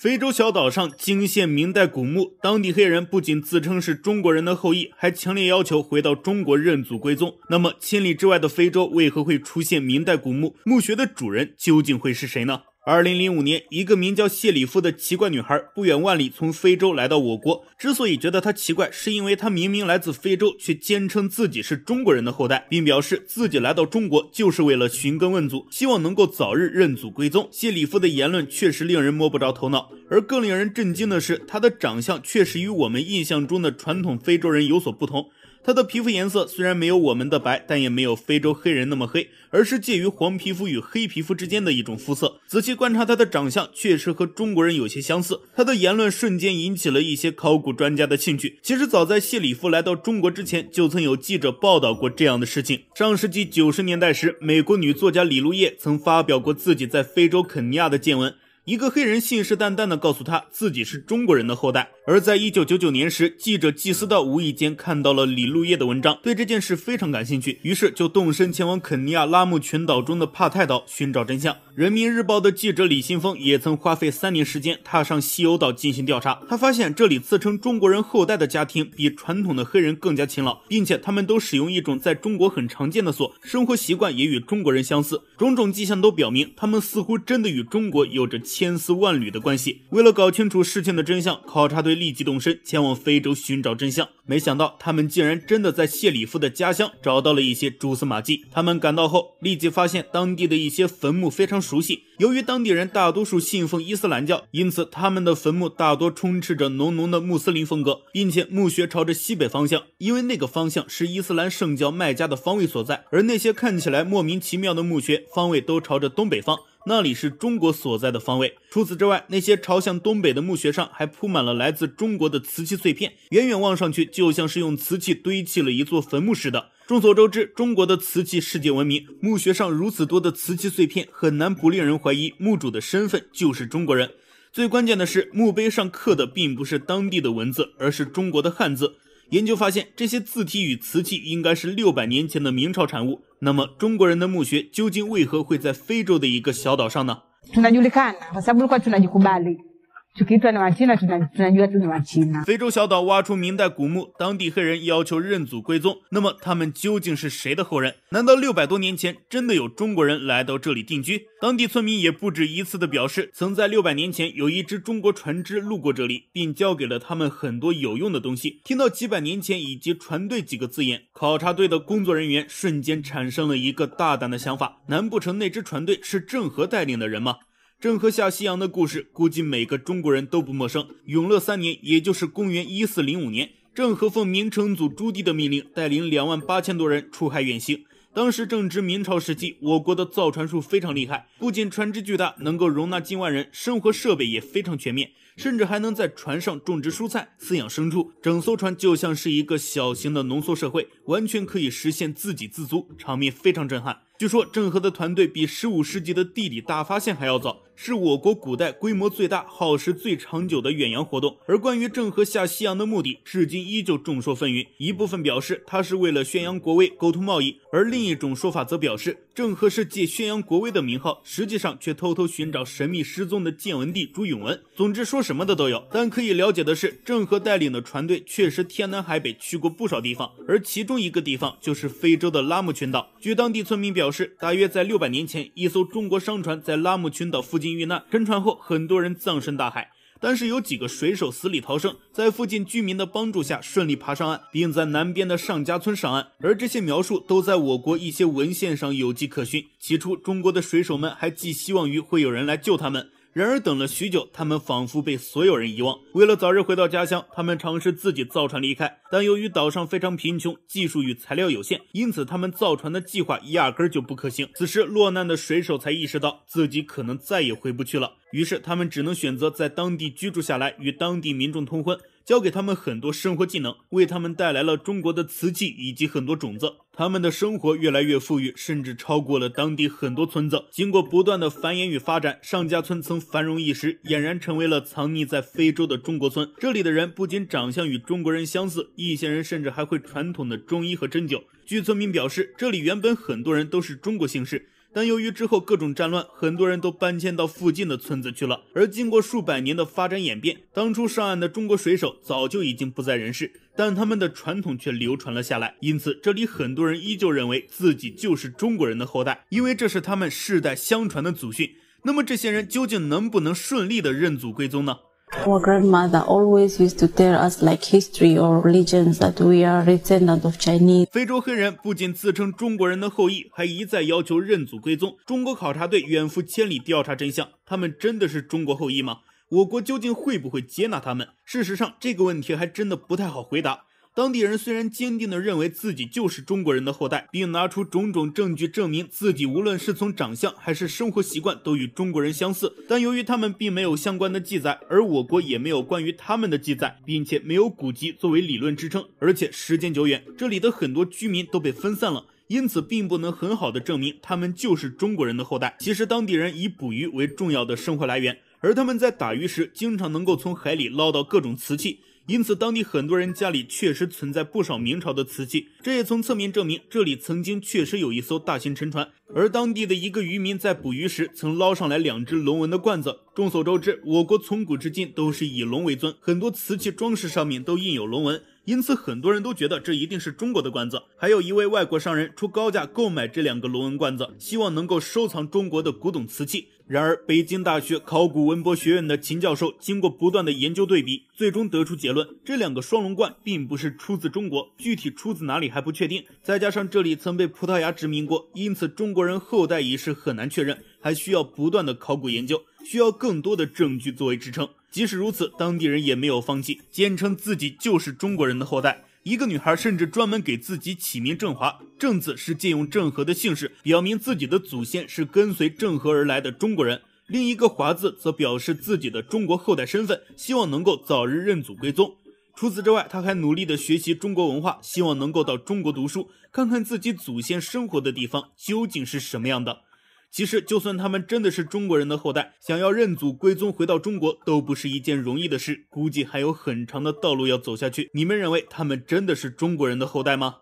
非洲小岛上惊现明代古墓，当地黑人不仅自称是中国人的后裔，还强烈要求回到中国认祖归宗。那么，千里之外的非洲为何会出现明代古墓？墓穴的主人究竟会是谁呢？二零零五年，一个名叫谢里夫的奇怪女孩不远万里从非洲来到我国。之所以觉得她奇怪，是因为她明明来自非洲，却坚称自己是中国人的后代，并表示自己来到中国就是为了寻根问祖，希望能够早日认祖归宗。谢里夫的言论确实令人摸不着头脑，而更令人震惊的是，她的长相确实与我们印象中的传统非洲人有所不同。他的皮肤颜色虽然没有我们的白，但也没有非洲黑人那么黑，而是介于黄皮肤与黑皮肤之间的一种肤色。仔细观察他的长相，确实和中国人有些相似。他的言论瞬间引起了一些考古专家的兴趣。其实早在谢里夫来到中国之前，就曾有记者报道过这样的事情。上世纪九十年代时，美国女作家李露叶曾发表过自己在非洲肯尼亚的见闻。一个黑人信誓旦旦地告诉他自己是中国人的后代，而在一九九九年时，记者季斯道无意间看到了李路叶的文章，对这件事非常感兴趣，于是就动身前往肯尼亚拉木群岛中的帕泰岛寻找真相。人民日报的记者李新峰也曾花费三年时间踏上西欧岛进行调查。他发现，这里自称中国人后代的家庭比传统的黑人更加勤劳，并且他们都使用一种在中国很常见的锁，生活习惯也与中国人相似。种种迹象都表明，他们似乎真的与中国有着千丝万缕的关系。为了搞清楚事情的真相，考察队立即动身前往非洲寻找真相。没想到，他们竟然真的在谢里夫的家乡找到了一些蛛丝马迹。他们赶到后，立即发现当地的一些坟墓非常。熟悉。由于当地人大多数信奉伊斯兰教，因此他们的坟墓大多充斥着浓浓的穆斯林风格，并且墓穴朝着西北方向，因为那个方向是伊斯兰圣教麦加的方位所在。而那些看起来莫名其妙的墓穴方位都朝着东北方，那里是中国所在的方位。除此之外，那些朝向东北的墓穴上还铺满了来自中国的瓷器碎片，远远望上去就像是用瓷器堆砌了一座坟墓似的。众所周知，中国的瓷器世界闻名。墓穴上如此多的瓷器碎片，很难不令人怀疑墓主的身份就是中国人。最关键的是，墓碑上刻的并不是当地的文字，而是中国的汉字。研究发现，这些字体与瓷器应该是六百年前的明朝产物。那么，中国人的墓穴究竟为何会在非洲的一个小岛上呢？就跟赚两万了，就赚赚女子两万了。非洲小岛挖出明代古墓，当地黑人要求认祖归宗。那么他们究竟是谁的后人？难道六百多年前真的有中国人来到这里定居？当地村民也不止一次的表示，曾在六百年前有一支中国船只路过这里，并交给了他们很多有用的东西。听到几百年前以及船队几个字眼，考察队的工作人员瞬间产生了一个大胆的想法：难不成那支船队是郑和带领的人吗？郑和下西洋的故事，估计每个中国人都不陌生。永乐三年，也就是公元1405年，郑和奉明成祖朱棣的命令，带领2万八千多人出海远行。当时正值明朝时期，我国的造船术非常厉害，不仅船只巨大，能够容纳近万人，生活设备也非常全面，甚至还能在船上种植蔬菜、饲养牲畜。整艘船就像是一个小型的浓缩社会，完全可以实现自给自足，场面非常震撼。据说郑和的团队比十五世纪的地理大发现还要早，是我国古代规模最大、耗时最长久的远洋活动。而关于郑和下西洋的目的，至今依旧众说纷纭。一部分表示他是为了宣扬国威、沟通贸易，而另一种说法则表示郑和是借宣扬国威的名号，实际上却偷偷寻找神秘失踪的建文帝朱允文。总之，说什么的都有。但可以了解的是，郑和带领的船队确实天南海北去过不少地方，而其中一个地方就是非洲的拉姆群岛。据当地村民表。表示，大约在六百年前，一艘中国商船在拉姆群岛附近遇难。沉船后，很多人葬身大海，但是有几个水手死里逃生，在附近居民的帮助下顺利爬上岸，并在南边的尚家村上岸。而这些描述都在我国一些文献上有迹可循。起初，中国的水手们还寄希望于会有人来救他们。然而等了许久，他们仿佛被所有人遗忘。为了早日回到家乡，他们尝试自己造船离开，但由于岛上非常贫穷，技术与材料有限，因此他们造船的计划压根儿就不可行。此时落难的水手才意识到自己可能再也回不去了，于是他们只能选择在当地居住下来，与当地民众通婚。教给他们很多生活技能，为他们带来了中国的瓷器以及很多种子。他们的生活越来越富裕，甚至超过了当地很多村子。经过不断的繁衍与发展，上家村曾繁荣一时，俨然成为了藏匿在非洲的中国村。这里的人不仅长相与中国人相似，一些人甚至还会传统的中医和针灸。据村民表示，这里原本很多人都是中国姓氏。但由于之后各种战乱，很多人都搬迁到附近的村子去了。而经过数百年的发展演变，当初上岸的中国水手早就已经不在人世，但他们的传统却流传了下来。因此，这里很多人依旧认为自己就是中国人的后代，因为这是他们世代相传的祖训。那么，这些人究竟能不能顺利的认祖归宗呢？我 grandmother always used to tell us like history or r e l i g i o n s that we are descendant of Chinese。非洲黑人不仅自称中国人的后裔，还一再要求认祖归宗。中国考察队远赴千里调查真相，他们真的是中国后裔吗？我国究竟会不会接纳他们？事实上，这个问题还真的不太好回答。当地人虽然坚定地认为自己就是中国人的后代，并拿出种种证据证明自己，无论是从长相还是生活习惯，都与中国人相似。但由于他们并没有相关的记载，而我国也没有关于他们的记载，并且没有古籍作为理论支撑，而且时间久远，这里的很多居民都被分散了，因此并不能很好的证明他们就是中国人的后代。其实，当地人以捕鱼为重要的生活来源，而他们在打鱼时，经常能够从海里捞到各种瓷器。因此，当地很多人家里确实存在不少明朝的瓷器，这也从侧面证明这里曾经确实有一艘大型沉船。而当地的一个渔民在捕鱼时，曾捞上来两只龙纹的罐子。众所周知，我国从古至今都是以龙为尊，很多瓷器装饰上面都印有龙纹。因此，很多人都觉得这一定是中国的罐子。还有一位外国商人出高价购买这两个龙纹罐子，希望能够收藏中国的古董瓷器。然而，北京大学考古文博学院的秦教授经过不断的研究对比，最终得出结论：这两个双龙罐并不是出自中国，具体出自哪里还不确定。再加上这里曾被葡萄牙殖民过，因此中国人后代已是很难确认，还需要不断的考古研究，需要更多的证据作为支撑。即使如此，当地人也没有放弃，坚称自己就是中国人的后代。一个女孩甚至专门给自己起名“郑华”，“郑”字是借用郑和的姓氏，表明自己的祖先是跟随郑和而来的中国人；另一个“华”字则表示自己的中国后代身份，希望能够早日认祖归宗。除此之外，他还努力的学习中国文化，希望能够到中国读书，看看自己祖先生活的地方究竟是什么样的。其实，就算他们真的是中国人的后代，想要认祖归宗，回到中国都不是一件容易的事，估计还有很长的道路要走下去。你们认为他们真的是中国人的后代吗？